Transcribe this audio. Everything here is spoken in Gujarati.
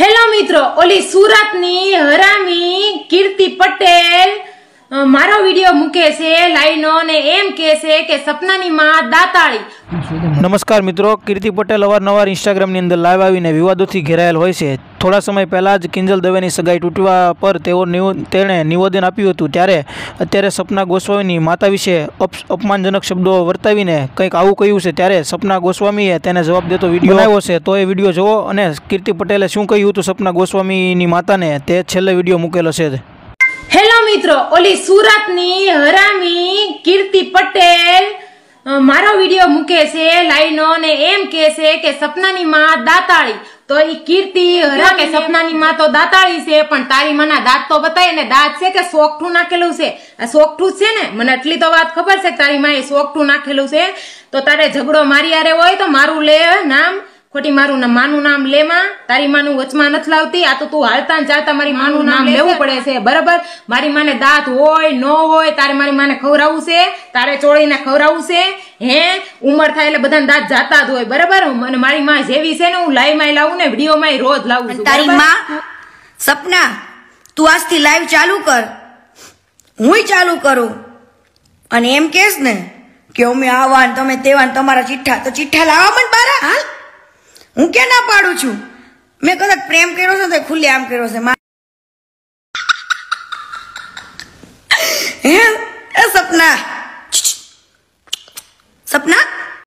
હેલો મિત્રો ઓલી સુરતની હરામી કીર્તિ પટેલ મારો વિડીયો મૂકે છે લાઈનો અને એમ કહે છે કે સપનાની માં દાતાળી નમસ્કાર મિત્રો કીર્તિ પટેલ અવારનવાર ઇન્સ્ટાગ્રામની અંદર લાઈવ આવીને વિવાદોથી ઘેરાયેલ હોય છે થોડા સમય પહેલાં જ કિંજલ દવેની સગાઈ તૂટવા પર તેઓ તેણે નિવેદન આપ્યું હતું ત્યારે અત્યારે સપના ગોસ્વામીની માતા વિશે અપમાનજનક શબ્દો વર્તાવીને કંઈક આવું કહ્યું છે ત્યારે સપના ગોસ્વામીએ તેને જવાબ દેતો વિડીયો આવ્યો છે તો એ વિડીયો જુઓ અને કીર્તિ પટેલે શું કહ્યું હતું સપના ગોસ્વામીની માતાને તે છેલ્લે વિડીયો મૂકેલો છે મિત્રો ઓલી સુરતની હરામી કીર્તિ પટેલ મારો વિડીયો મૂકે છે લાઈનો ને એમ કે છે કે સપનાની માં દાતાળી તો એ કીર્તિ હરા કે સપનાની માં તો દાતાળી છે પણ તારી માના દાંત તો બતાય ને દાંત છે કે સોકઠું નાખેલું છે સોકઠું છે ને મને આટલી તો વાત ખબર છે તારી માં એ સોકઠું નાખેલું છે તો તારે ઝઘડો મારી આરે હોય તો મારું લે નામ ખોટી મારું માનું નામ લેમાં તારી માનું વચમાં નથી લાવતી આ તો તું હાલતા ચાલતા મારી માનું નામ લેવું પડે છે બરાબર મારી માને દાંત હોય ન હોય તારે મારી માને ખવડાવવું છે તારે ચોળીને ખવડાવવું છે હે ઉમર થાય એટલે બધાને દાંત જાતા જ હોય બરાબર અને મારી માં જેવી છે ને હું લાઈવ માં લાવું ને વિડીયો માં રોજ લાવું છું તારી માં સપના તું આજથી લાઈવ ચાલુ કર હું ચાલુ કરું અને એમ કેસ ને કે અમે આવા તમે તેવા તમારા ચિઠ્ઠા તો ચિઠ્ઠા લાવવા મને બારા હાલ હું કે ના પાડું છું મેં કદાચ પ્રેમ કર્યો છે તો ખુલ્લે આમ કર્યો છે હે સપના સપના